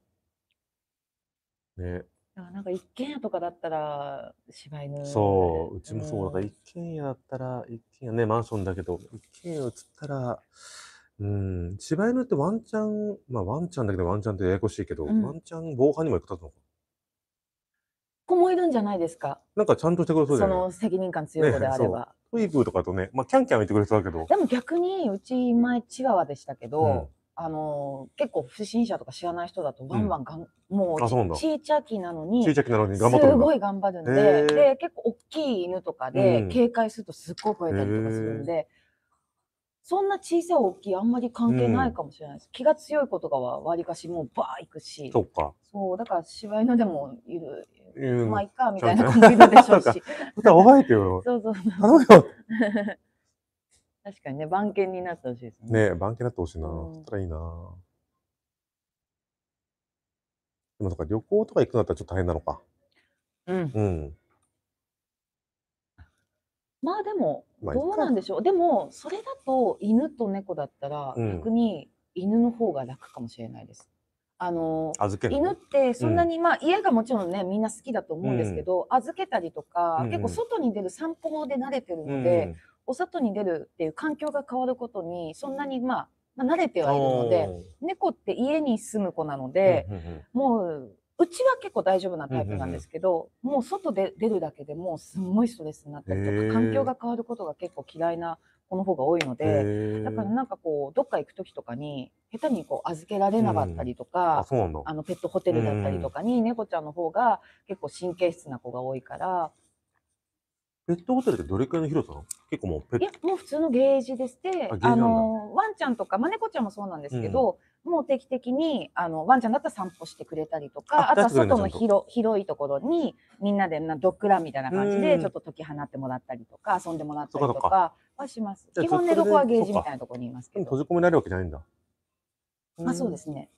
うねなんか一軒家とかだったら柴犬そううちもそうだから一軒家だったら一軒家ねマンションだけど一軒家移ったらうん、柴犬ってワンちゃん、まあワンちゃんだけどワンちゃんってややこしいけど、ワンちゃん防犯にも役立つのかいるんじゃないですか。なんかちゃんとしてくださいその責任感強い子であれば。ね、トイプーとかとね、まあキャンキャン言ってくれてたけど。でも逆にうち前チワワでしたけど、うん、あの結構不審者とか知らない人だとバンバンがん、うん、もうちいちゃきなのに、ちいちゃきなのに頑張っすごい頑張るんで、で結構大きい犬とかで警戒するとすっごい吠えたりとかするんで。そんな小さい大きいあんまり関係ないかもしれないです。うん、気が強い子とかはわりかしもうバー行くし。そうか。そう、だから柴犬でもいる、いうまあ、いっか、みたいなこと言うでしょうし。歌覚えてよ。そうそう頼むよ。確かにね、番犬になってほしいですね。ね番犬になってほしいな。そしたらいいな。でも、とか旅行とか行くんだったらちょっと大変なのか。うん。うん。まあでも、どうなんでしょう。でも、それだと犬と猫だったら、逆に犬の方が楽かもしれないです。あの犬ってそんなに、うん、まあ、家がもちろんねみんな好きだと思うんですけど、うん、預けたりとか、うん結構外に出る散歩で慣れてるので、うんお外に出るっていう環境が変わることにそんなにまあ、まあ、慣れてはいるので猫って家に住む子なので、うんもううちは結構大丈夫なタイプなんですけど、うんもう外で出るだけでもうすごいストレスになったりとか環境が変わることが結構嫌いな子の方が多いので、だからなんかこう、どっか行く時とかに、下手にこう預けられなかったりとか、うん、ああのペットホテルだったりとかに、猫ちゃんの方が結構神経質な子が多いから、ペットホテルってどれくらいの広さの結構もうペッいやもう普通のゲージでしてああのワンちゃんとか、まあ、猫ちゃんもそうなんですけど、うん、もう定期的にあのワンちゃんだったら散歩してくれたりとかあとは外の広広いところにみんなでなドッグランみたいな感じでちょっと解き放ってもらったりとか遊んでもらったりとかはします基本寝床はゲージみたいなところにいますけど閉じ込められるわけじゃないんだ、まあそうですね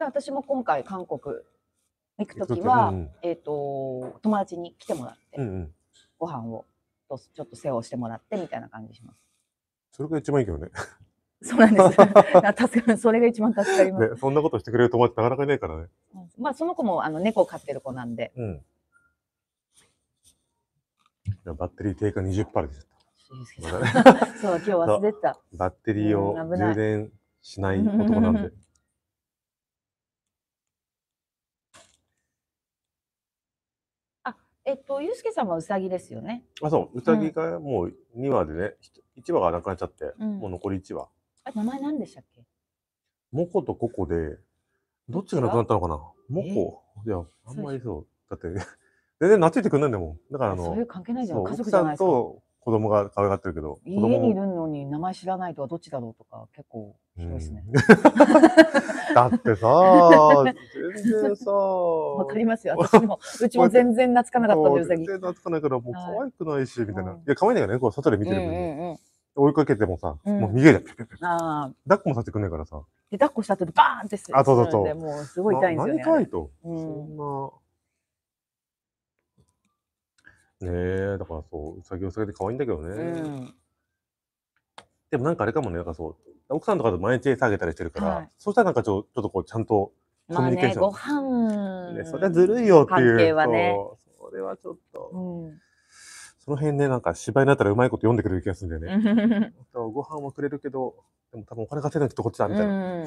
私も今回韓国行く時は、うん、えっ、ー、と友達に来てもらって、うんうん、ご飯をとちょっと世話をしてもらってみたいな感じします。それが一番いいけどね。そうなんです。助かる。それが一番助かります、ね。そんなことしてくれる友達なかなかいないからね。まあ、その子もあの猫を飼ってる子なんで。うん。バッテリー低下20%でした。そう、今日忘れてた。バッテリーを充電しない男なんで。えっと、ゆうすけさんはうさぎですよね。あ、そう、うさぎがもう二話でね、1話がなくなっちゃって、もう残り一話。あ、名前なんでしたっけモコとココで、どっちがなくなったのかなモコいや、あんまりそう。だって、全然なついてくんないんだもん。だからあの、そういう関係ないじゃん。家族じゃないですか。と子供が可愛がってるけど。家にいるのに名前知らないとはどっちだろうとか、結構ひどいですね。だってさ、全然さ。わかりますよ。私も、うちも全然懐かなかったんで、うさぎ。全然懐かないから、もう可愛くないし、みたいな。いや、可愛いんだけどね、こう、外で見てる分に。追いかけてもさ、もう逃げる。抱っこもさせてくんないからさ。で、抱っこした後でバーンってする。あ、そうそうそう。もうすごい痛いんですよね。何かいと。そんな。ねえ、だからそう、うさぎうさぎで可愛いんだけどね。でもなんかあれかもね、なんかそう、奥さんとかと毎日餌あげたりしてるから、はい、そしたらなんかちょちょっとこう、ちゃんとコミュニケーション。まあね、ご飯、ね、それはずるいよっていう。関はね。それはちょっと。うんその辺ね、なんか芝居になったらうまいこと読んでくれる気がするんだよね。ご飯はくれるけど、でも多分お金稼ぐだっとこっちだ、みたいな。う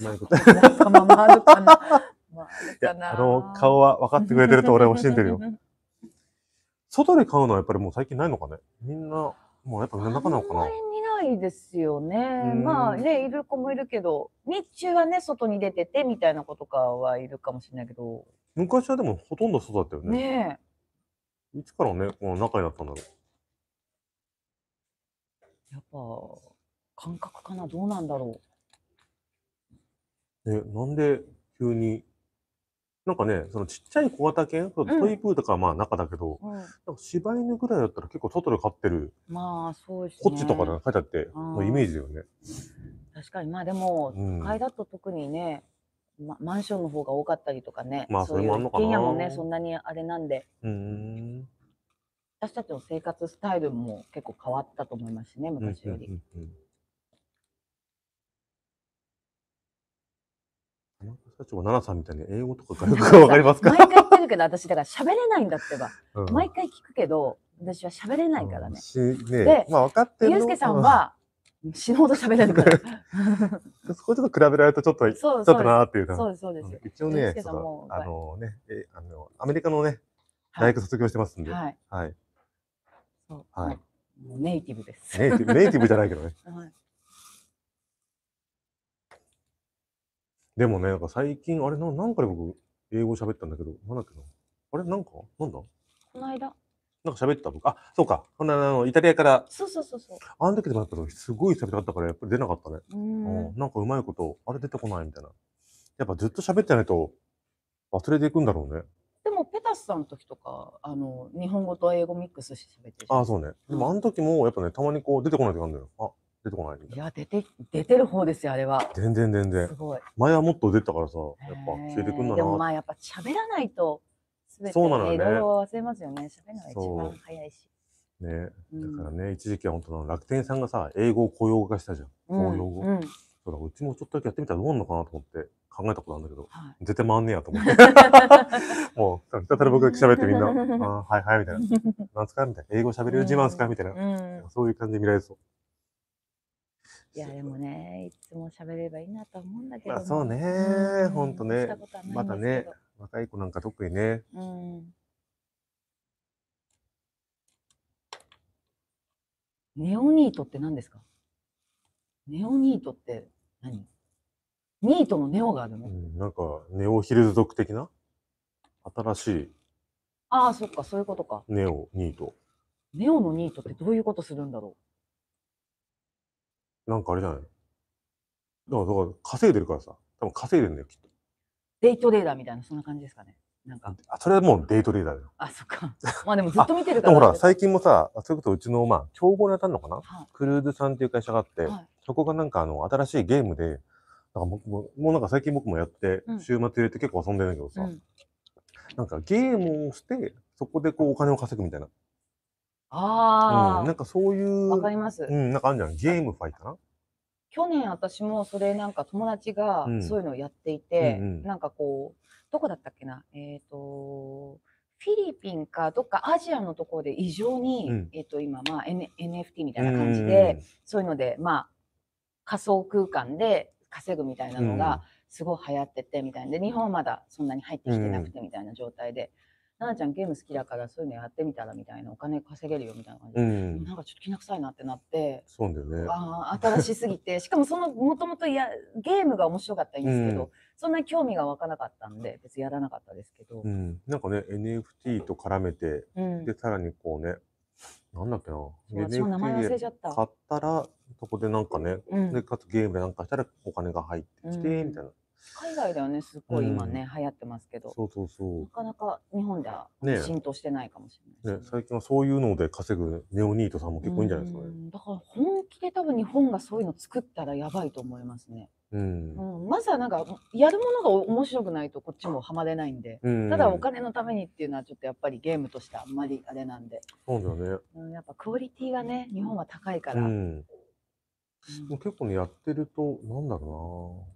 まいこと。あまあ、あの顔は分かってくれてると俺は信じてるよ。外で買うのはやっぱりもう最近ないのかねみんな。もうやっぱ中なのかな。いないですよね。まあね、いる子もいるけど、日中はね、外に出ててみたいな子とかはいるかもしれないけど。昔はでもほとんど外だったよね。ねいつからね、この中になったんだろう。やっぱ、感覚かな、どうなんだろう。え、なんで急になんかね、そのちっちゃい小型犬、トイプーとかはまあ中だけど、うん、なんか柴犬ぐらいだったら結構外で飼ってる、まあそうですね、こっちとかで書いてあって、のイメージだよね。確かに、まあでも、都会だと特にね、ま、マンションの方が多かったりとかね、まあそれもあんのかな。もね、そんなにあれなんで。うん私たちの生活スタイルも結構変わったと思いますしね、昔より。うんうんうんうん社長は奈々さんみたいに英語とか外国わかりますか毎回言ってるけど、私だから喋れないんだってば。うん、毎回聞くけど、私は喋れないからね。うん、で、まあ分かってる。ゆうすけさんは、死ぬほど喋れるから。そこちょっと比べられるとちょっと、ちょっとなーっていうか。そうです、そうです。一応ね、あのね、え、あの、アメリカのね、大学卒業してますんで。はい。はい。はい。ネイティブです。ネイティブ、ネイティブじゃないけどね。はい。でもね、なんか最近、あれな、なんかで僕、英語喋ったんだけど、なんだっけな。あれなんかなんだこの間。なんか喋った僕。あ、そうか。あの、イタリアから。そうそうそうそう。あの時でもやっすごい喋りたかったから、やっぱり出なかったね。うんうん、なんかうまいこと、あれ出てこないみたいな。やっぱずっと喋ってないと忘れていくんだろうね。でも、ペタスさんの時とか、あの、日本語と英語ミックスして喋ってああ、そうね。でも、あの時も、やっぱね、たまにこう、出てこない時あるんだよ。あ、出てこないみたいいや、出て、出てる方ですよ、あれは。全然全然す。ごい。前はもっと出てたからさ、やっぱ消えてくんだでもなまあ、やっぱ喋らないと、そうなのよねいろいろ忘れますよね。喋るのが一番早いし。ね。だからね、一時期は本当の楽天さんがさ、英語を公用語化したじゃん。う公用語。うん。そうだ、うちもちょっとだけやってみたらどうなのかなと思って考えたことあるんだけど、はい絶対回んねえやと思って。もう、ひたすら僕が喋ってみんな、あはいはいみたいな。なんすかみたいな。英語喋れる自慢っすかみたいな。うん。そういう感じで見られそう。いやでもねいつも喋ればいいなと思うんだけど、まあ、そうねほんとねまたね若い子なんか特にねうんネオニートって何ですかネオニートって何ニートのネオがあるの、うん、なんかネオヒルズ族的な新しいああそっかそういうことかネオニートネオのニートってどういうことするんだろう。なんかあれじゃないだからだから稼いでるからさ多分稼いでるんだよきっとデイトレーダーみたいなそんな感じですかねなんかあそれはもうデイトレーダーだよあそっかまあでもずっと見てるからほら最近もさそれこそうちのまあ競合に当たるのかな、はい、クルーズさんっていう会社があって、はい、そこがなんかあの新しいゲームでなんか僕ももうなんか最近僕もやって、週末入れて結構遊んでるんだけどさ、うん、なんかゲームをしてそこでこうお金を稼ぐみたいなああ、うん、なんかそういう。わかります。うん、なんかあるんじゃないゲームファイかな去年私もそれなんか友達がそういうのをやっていて、うんうんうん、なんかこう、どこだったっけなえっ、ー、と、フィリピンかどっかアジアのところで異常に、うん、えっ、ー、と、今、まあ、N、NFT みたいな感じで、うんうんそういうので、まあ、仮想空間で稼ぐみたいなのが、すごい流行っててみたいなで日本はまだそんなに入ってきてなくてみたいな状態で、うんななちゃんゲーム好きだからそういうのやってみたらみたいなお金稼げるよみたいな感じで、うん、なんかちょっときな臭いなってなってそうだよねあ新しすぎてしかもそのもともとゲームが面白かったんですけど、うん、そんなに興味が湧かなかったんで別にやらなかったですけど、うん、なんかね NFT と絡めて、でさらにこうねなんだっけな。私も名前忘れちゃった。買ったら、そこでなんかね、うん、で、かつゲームなんかしたらお金が入ってきて、みたいな。海外ではね、すごい今ね、うん、流行ってますけど。そうそうそう。なかなか日本では浸透してないかもしれない、ねね、最近はそういうので稼ぐネオニートさんも結構いいんじゃないですかね。だから本気で多分日本がそういうの作ったらやばいと思いますね。うん、うん、まずはなんかやるものが面白くないとこっちもはまれないんで、うん、ただお金のためにっていうのはちょっとやっぱりゲームとしてあんまりあれなんでそうだね、うん、やっぱクオリティがね日本は高いから、結構ねやってるとなんだろうな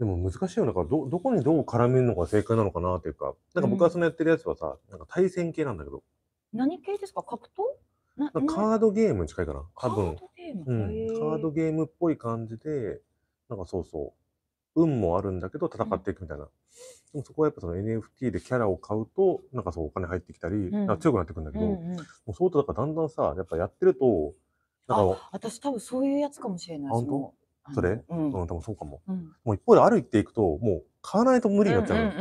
でも難しいよだからど、どこにどう絡めるのが正解なのかなというか、なんか僕はそのやってるやつはさ、なんか対戦系なんだけど。何系ですか格闘なカードゲームに近いかな多分。カードゲーム、カードゲームっぽい感じで、なんかそうそう。運もあるんだけど戦っていくみたいな。うん、でもそこはやっぱその NFT でキャラを買うと、なんかそうお金入ってきたり、うん、なんか強くなってくるんだけど、うんうん、もう相当だからだんだんさ、やっぱやってると、なんか私多分そういうやつかもしれない。本当それ、うん、多分そうかも。もう一方で歩いていくと、もう買わないと無理になっちゃう,、だ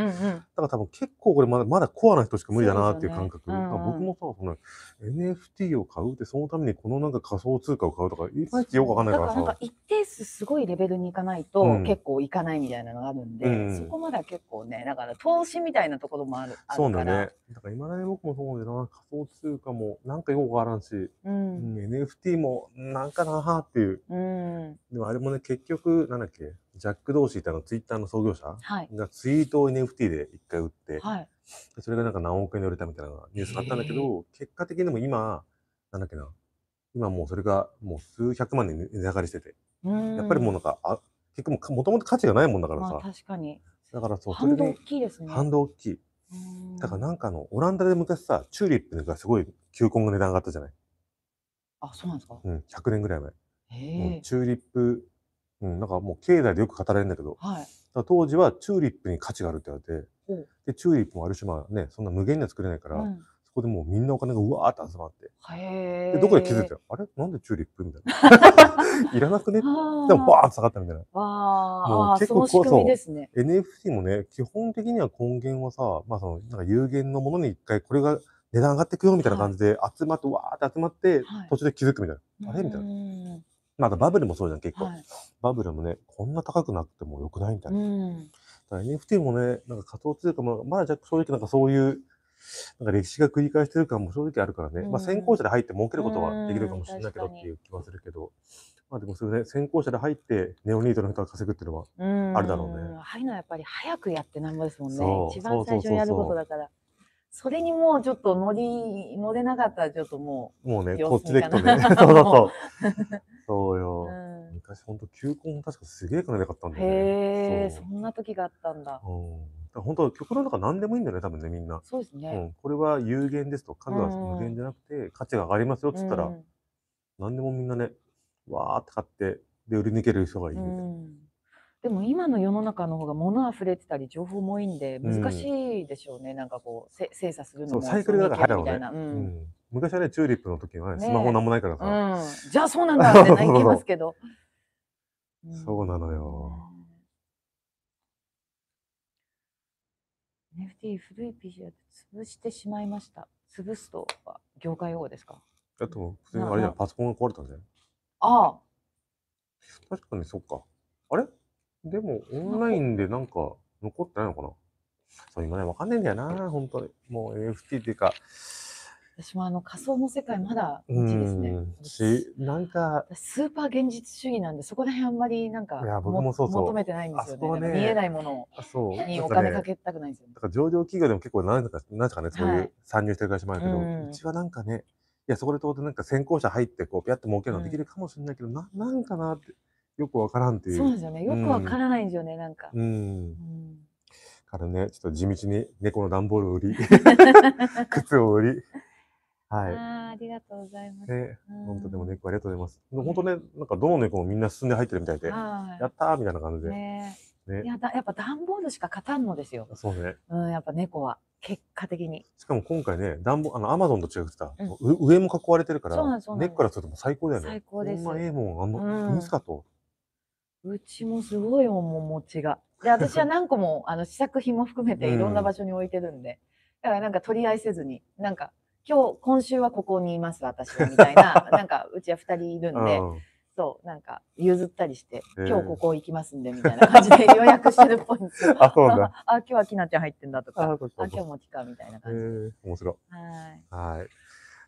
から多分結構これまだまだコアな人しか無理だなっていう感覚。ねうん、僕もさ、その NFT を買うってそのためにこのなんか仮想通貨を買うとか、いまいちよくわかんないからさ。なんか一定数すごいレベルにいかないと、結構いかないみたいなのがあるんで、うん、そこまでは結構ね、だから投資みたいなところもある。そうだね。だから今に僕もそうでな、仮想通貨もなんかよくわからんし、うん、NFT もなんかなーっていう。でもあれもね、結局、なんだっけジャック・ドーシーってあのツイッターの創業者がツイートを NFT で一回売って、はい、それがなんか何億円で売れたみたいなニュースがあったんだけど、結果的にも今、なんだっけな、今もうそれがもう数百万に値上がりしてて、やっぱりもうなんか、あ結局もともと価値がないもんだからさ。まあ、確かに。だからそう、反動大きいですね。反動大きい。だからなんかの、オランダで昔さ、チューリップがすごい球根の値段上がったじゃないあ、そうなんですかうん、100年ぐらい前。うん、チューリップうん、なんかもう経済でよく語られるんだけど、はい、当時はチューリップに価値があるって言われて、うん、でチューリップもある種まあねそんな無限には作れないから、うん、そこでもうみんなお金がうわーって集まってでどこで気づいたあれなんでチューリップみたいな いらなくねでもバーンと下がったみたいなもう結構そそう、ね、NFT もね基本的には根源はさ、まあ、そのなんか有限のものに一回これが値段上がっていくよみたいな感じで集まって、はい、わーって集まって、途中で気づくみたいな、あれみたいな。まだバブルもそうじゃん、結構。はい、バブルもね、こんな高くなくてもよくないんだね。うん、だ NFT もね、なんか仮想通貨も、まだ正直なんかそういう、なんか歴史が繰り返してる感も正直あるからね、うん、まあ先行者で入って儲けることはできるかもしれないけどっていう気はするけど、まあでもそれね、先行者で入ってネオニートの人が稼ぐっていうのはあるだろうね。入るのはやっぱり早くやってなんぼですもんね。一番最初にやることだから。そうそうそうそうそれにもうちょっと乗り、乗れなかったらちょっともう。もうね、こっちで行くとね。そうそうそう。そうよ。うん、昔本当球根も確かすげえ金なかったんだよね。へえ、そんな時があったんだ。うん本当曲の中何でもいいんだよね多分ねみんなそうですね、うん、これは有限ですと数は無限じゃなくて、うん、価値が上がりますよっつったら、うん、何でもみんなねわーって買ってで売り抜ける人がいいみたいな、でも今の世の中の方が物あふれてたり情報も多いんで難しいでしょうね、うん、なんかこうせ精査するのもサイクルが早いみたいな、ねうん、昔はねチューリップの時はね、スマホなんもないからさ、うん、じゃあそうなんだって言きますけど そうなのよ、NFT 古い PC だと潰してしまいました潰すとは業界用語ですかだと普通にあれじゃパソコンが壊れたんじゃああ確かにそっかあれでも、オンラインでなんか残ってないのかなそう、今ね、わかんないんだよな、本当に。もう NFT っていうか。私もあの仮想の世界まだ無ですね。なんか。スーパー現実主義なんで、そこら辺あんまりなんか、いや僕もそうそう求めてないんですよね。ね見えないものにお金かけたくないんですよ、ね。だから上場企業でも結構何とか、何とかね、そういう参入してる会社もあるけど、うちはなんかね、いや、そこで当然なんか先行者入って、こう、ぴゃっと儲けるのできるかもしれないけど、な、なんかなって。よくわからんっていう。そうですよね。よくわからないんですよね、うん、なんか。うん。からね、ちょっと地道に猫の段ボールを売り、靴を売り。はい。あありがとうございます。ね、本当でも猫ありがとうございます。本当ね、なんかどの猫もみんな進んで入ってるみたいで、やったーみたいな感じで。ねね、いやだやっぱ段ボールしか勝たんのですよ。そうね。うん、やっぱ猫は。結果的に。しかも今回ね、暖ボあの、アマゾンと違ってた、うん、上も囲われてるから、ネックからすると最高だよね。最高です。こんなええもん、あんま、うん、いいすかと。うちもすごいお餅が。で、私は何個も、あの、試作品も含めていろんな場所に置いてるんで、だからなんか取り合いせずに、なんか、今日、今週はここにいます、私は、みたいな、なんか、うちは二人いるんで、そう、なんか譲ったりして、今日ここ行きますんで、みたいな感じで予約してるっぽいんですよ。あ、そうだ。あ、今日はきなちゃん入ってんだとか、あ、今日も来たみたいな感じ。面白はい。はい。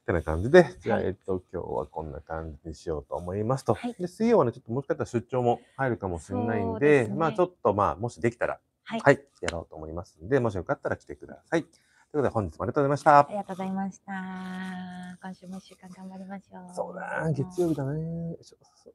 てな感じで、じゃあ、えっと、今日はこんな感じにしようと思いますと。はい、で、水曜はね、ちょっともしかしたら出張も入るかもしれないんで、でね、まあちょっとまあ、もしできたら、はい、はい、やろうと思いますんで、もしよかったら来てください。ということで本日もありがとうございました。ありがとうございました。今週も一週間頑張りましょう。そうだ、月曜日だね。そうそうそう